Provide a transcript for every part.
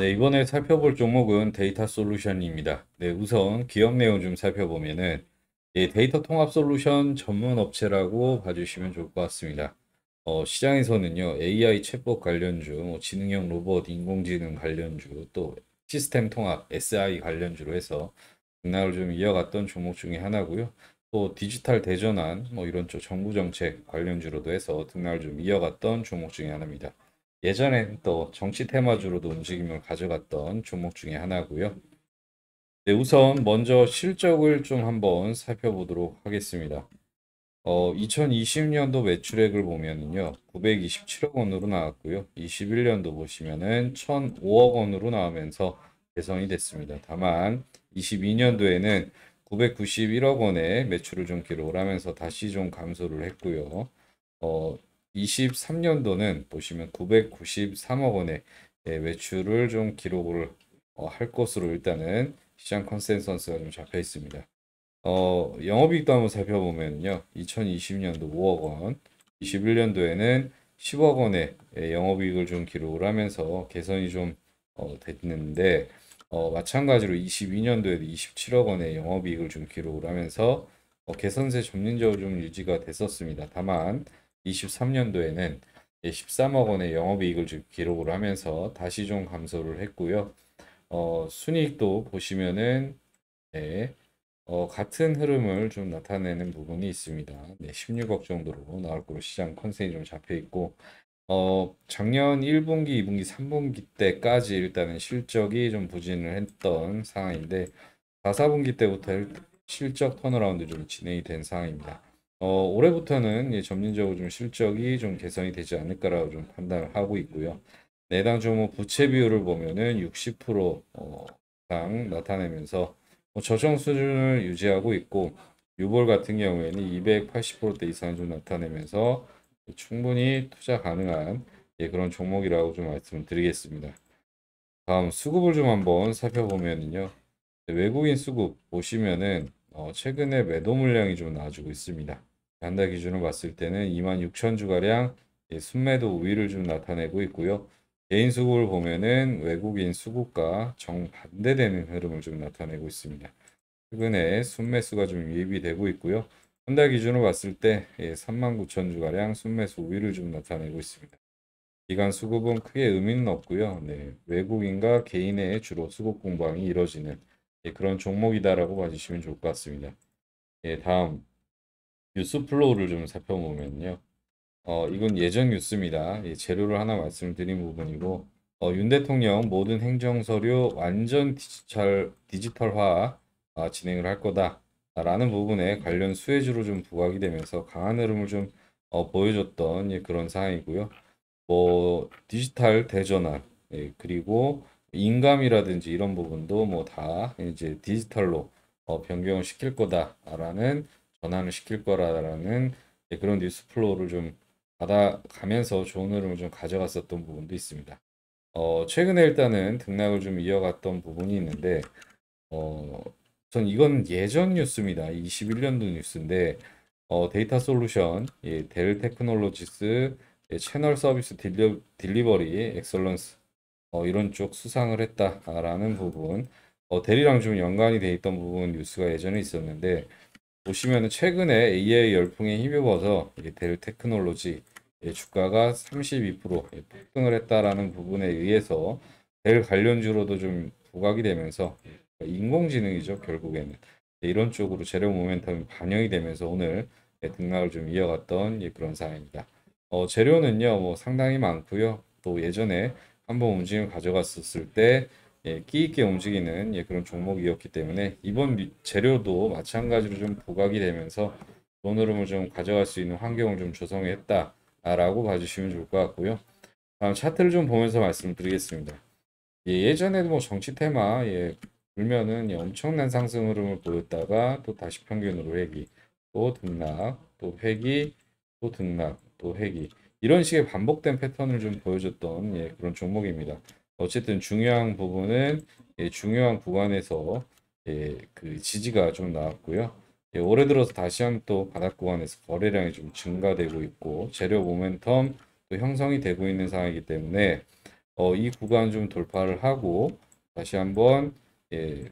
네, 이번에 살펴볼 종목은 데이터 솔루션입니다. 네, 우선 기업 내용 좀 살펴보면은 예, 데이터 통합 솔루션 전문 업체라고 봐주시면 좋을 것 같습니다. 어, 시장에서는요, AI 챗봇 관련주, 뭐 지능형 로봇, 인공지능 관련주, 또 시스템 통합, SI 관련주로 해서 등락을 좀 이어갔던 종목 중에 하나고요. 또 디지털 대전환, 뭐 이런 쪽 정부 정책 관련주로도 해서 등락을 좀 이어갔던 종목 중에 하나입니다. 예전엔 또 정치 테마주로도 움직임을 가져갔던 종목 중에 하나고요. 네, 우선 먼저 실적을 좀 한번 살펴보도록 하겠습니다. 어, 2020년도 매출액을 보면은요, 927억 원으로 나왔고요. 21년도 보시면은 1,005억 원으로 나오면서 개선이 됐습니다. 다만 22년도에는 991억 원의 매출을 좀 기록을 하면서 다시 좀 감소를 했고요. 어, 23년도는 보시면 993억 원의 예, 매출을 좀 기록을 어, 할 것으로 일단은 시장 컨센서스가 좀 잡혀 있습니다. 어, 영업이익도 한번 살펴보면요. 2020년도 5억 원, 21년도에는 10억 원의 예, 영업이익을 좀 기록을 하면서 개선이 좀 어, 됐는데 어, 마찬가지로 22년도에도 27억 원의 영업이익을 좀 기록을 하면서 어, 개선세 점진적으로 좀 유지가 됐었습니다. 다만 23년도에는 13억 원의 영업이익을 기록을 하면서 다시 좀 감소를 했고요. 어, 순이익도 보시면은 네, 어, 같은 흐름을 좀 나타내는 부분이 있습니다. 네, 16억 정도로 나올 거로 시장 컨셉이 좀 잡혀 있고 어, 작년 1분기, 2분기, 3분기 때까지 일단은 실적이 좀 부진을 했던 상황인데 4, 4분기 때부터 실적 턴어라운드 좀 진행이 된 상황입니다. 어, 올해부터는 예, 점진적으로 좀 실적이 좀 개선이 되지 않을까라고 좀 판단을 하고 있고요. 내당 네, 종목 뭐 부채 비율을 보면은 60% 어, 당 나타내면서 뭐 저정 수준을 유지하고 있고 6월 같은 경우에는 280%대 이상을 좀 나타내면서 충분히 투자 가능한 예, 그런 종목이라고 좀 말씀드리겠습니다. 을 다음 수급을 좀 한번 살펴보면요. 네, 외국인 수급 보시면은 어, 최근에 매도 물량이 좀 나와주고 있습니다. 단다 기준으로 봤을 때는 2 6 0 0 0 주가량 순매도 우위를 좀 나타내고 있고요. 개인 수급을 보면은 외국인 수급과 정반대되는 흐름을 좀 나타내고 있습니다. 최근에 순매수가 좀 유입이 되고 있고요. 한 달 기준으로 봤을 때39,000 예, 주가량 순매수 우위를 좀 나타내고 있습니다. 기간 수급은 크게 의미는 없고요. 네, 외국인과 개인의 주로 수급 공방이 이뤄지는 예, 그런 종목이다라고 봐주시면 좋을 것 같습니다. 예, 다음 뉴스 플로우를 좀 살펴보면요. 어, 이건 예전 뉴스입니다. 예, 재료를 하나 말씀드린 부분이고 어, 윤 대통령 모든 행정 서류 완전 디지털 디지털화 아, 진행을 할 거다라는 부분에 관련 수혜주로 좀 부각이 되면서 강한 흐름을 좀 어, 보여줬던 예, 그런 상황이고요. 뭐 디지털 대전환 예, 그리고 인감이라든지 이런 부분도 뭐 다 이제 디지털로 어, 변경을 시킬 거다라는 전환을 시킬 거라는 그런 뉴스 플로우를 좀 받아가면서 좋은 흐름을 좀 가져갔었던 부분도 있습니다. 어, 최근에 일단은 등락을 좀 이어갔던 부분이 있는데 어, 전 이건 예전 뉴스입니다. 21년도 뉴스인데 어, 데이터 솔루션, 예, 델 테크놀로지스, 예, 채널 서비스 딜리, 딜리버리, 엑설런스 어, 이런 쪽 수상을 했다라는 부분 어, 델이랑 좀 연관이 돼 있던 부분 뉴스가 예전에 있었는데 보시면 최근에 AI 열풍에 힘입어서 델 테크놀로지 예, 주가가 32% 예, 폭등을 했다라는 부분에 의해서 델 관련주로도 좀 부각이 되면서 예, 인공지능이죠 결국에는 이런 쪽으로 재료 모멘텀이 반영이 되면서 오늘 등락을 좀 이어갔던 그런 상황입니다. 어, 재료는요 뭐 상당히 많고요 또 예전에 한번 움직임 을 가져갔었을 때 예, 끼 있게 움직이는 예, 그런 종목이었기 때문에 이번 재료도 마찬가지로 좀 부각이 되면서 돈 흐름을 좀 가져갈 수 있는 환경을 좀 조성했다라고 봐주시면 좋을 것 같고요. 다음 차트를 좀 보면서 말씀드리겠습니다. 예, 전에도뭐 정치 테마 예, 불면은 예, 엄청난 상승 흐름을 보였다가 또 다시 평균으로 회기또 등락, 또회기또 등락, 또회기 이런 식의 반복된 패턴을 좀 보여줬던 예, 그런 종목입니다. 어쨌든 중요한 부분은 예, 중요한 구간에서 예, 그 지지가 좀 나왔고요. 예, 올해 들어서 다시 한번또 바닥 구간에서 거래량이 좀 증가되고 있고 재료 모멘텀 또 형성이 되고 있는 상황이기 때문에 어, 이 구간 좀 돌파를 하고 다시 한번 예,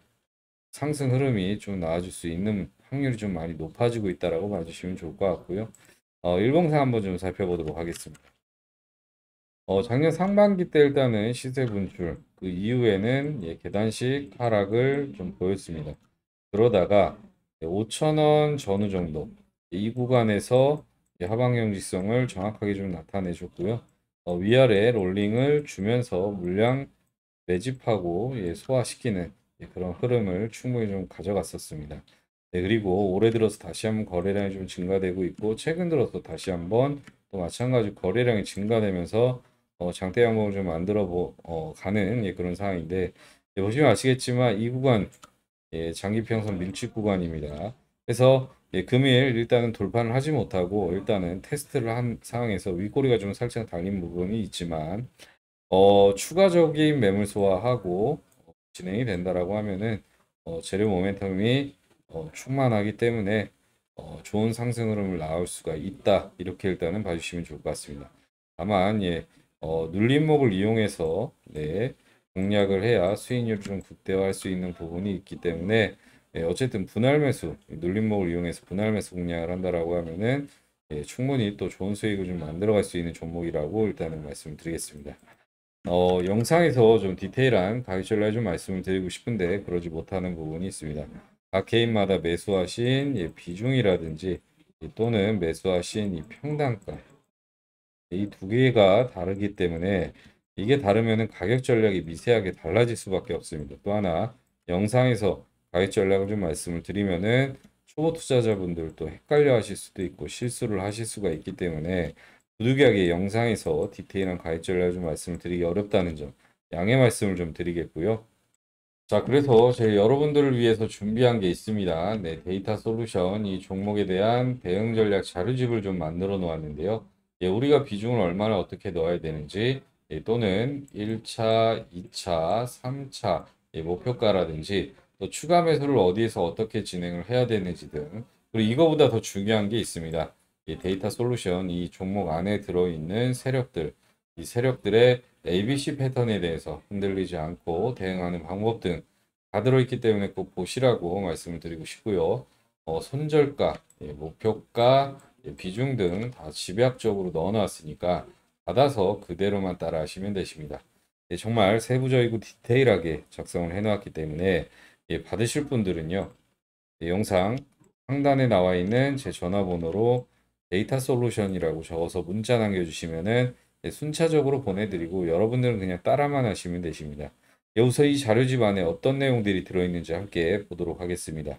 상승 흐름이 좀 나아질 수 있는 확률이 좀 많이 높아지고 있다라고 봐주시면 좋을 것 같고요. 어, 일봉상 한번 좀 살펴보도록 하겠습니다. 어, 작년 상반기 때 일단은 시세 분출, 그 이후에는 예, 계단식 하락을 좀 보였습니다. 그러다가 5천원 전후 정도 이 구간에서 하방형지성을 정확하게 좀 나타내줬고요. 어, 위아래 롤링을 주면서 물량 매집하고 예, 소화시키는 예, 그런 흐름을 충분히 좀 가져갔었습니다. 네, 그리고 올해 들어서 다시 한번 거래량이 좀 증가되고 있고 최근 들어서 다시 한번 또 마찬가지 거래량이 증가되면서 어, 장대 양목을좀 만들어 보, 어, 가는 예, 그런 상황인데 예, 보시면 아시겠지만 이 구간 예, 장기평선 밀집 구간입니다. 그래서 예, 금일 일단은 돌파를 하지 못하고 일단은 테스트를 한 상황에서 윗꼬리가 좀 살짝 달린 부분이 있지만 어, 추가적인 매물 소화하고 어, 진행이 된다라고 하면은 어, 재료 모멘텀이 어, 충만하기 때문에 어, 좋은 상승 흐름을 나올 수가 있다 이렇게 일단은 봐주시면 좋을 것 같습니다. 다만 예 어, 눌림목을 이용해서 네, 공략을 해야 수익률을 좀 극대화할 수 있는 부분이 있기 때문에 예, 어쨌든 분할 매수 눌림목을 이용해서 분할 매수 공략을 한다라고 하면은 예, 충분히 또 좋은 수익을 좀 만들어갈 수 있는 종목이라고 일단은 말씀드리겠습니다. 을 어, 영상에서 좀 디테일한 가격 전략 좀 말씀을 드리고 싶은데 그러지 못하는 부분이 있습니다. 각 개인마다 매수하신 예, 비중이라든지 예, 또는 매수하신 이 평당가 이두 개가 다르기 때문에 이게 다르면 가격 전략이 미세하게 달라질 수밖에 없습니다. 또 하나 영상에서 가격 전략을 좀 말씀을 드리면은 초보 투자자분들도 헷갈려 하실 수도 있고 실수를 하실 수가 있기 때문에 부득이하게 영상에서 디테일한 가입 전략을 좀 말씀을 드리기 어렵다는 점 양해 말씀을 좀 드리겠고요. 자 그래서 제가 여러분들을 위해서 준비한 게 있습니다. 네 데이터 솔루션 이 종목에 대한 대응 전략 자료집을 좀 만들어 놓았는데요. 예, 우리가 비중을 얼마나 어떻게 넣어야 되는지 예, 또는 1차, 2차, 3차 예, 목표가라든지 또 추가 매수를 어디에서 어떻게 진행을 해야 되는지 등 그리고 이거보다 더 중요한 게 있습니다. 이 데이터 솔루션 이 종목 안에 들어있는 세력들 이 세력들의 ABC 패턴에 대해서 흔들리지 않고 대응하는 방법 등 다 들어있기 때문에 꼭 보시라고 말씀을 드리고 싶고요. 어, 손절가, 예, 목표가, 예, 비중 등 다 집약적으로 넣어놨으니까 받아서 그대로만 따라 하시면 되십니다. 예, 정말 세부적이고 디테일하게 작성을 해놓았기 때문에 예, 받으실 분들은요. 예, 영상 상단에 나와 있는 제 전화번호로 데이터 솔루션이라고 적어서 문자 남겨주시면은 예, 순차적으로 보내드리고 여러분들은 그냥 따라만 하시면 되십니다. 여기서 이 자료집 안에 어떤 내용들이 들어있는지 함께 보도록 하겠습니다.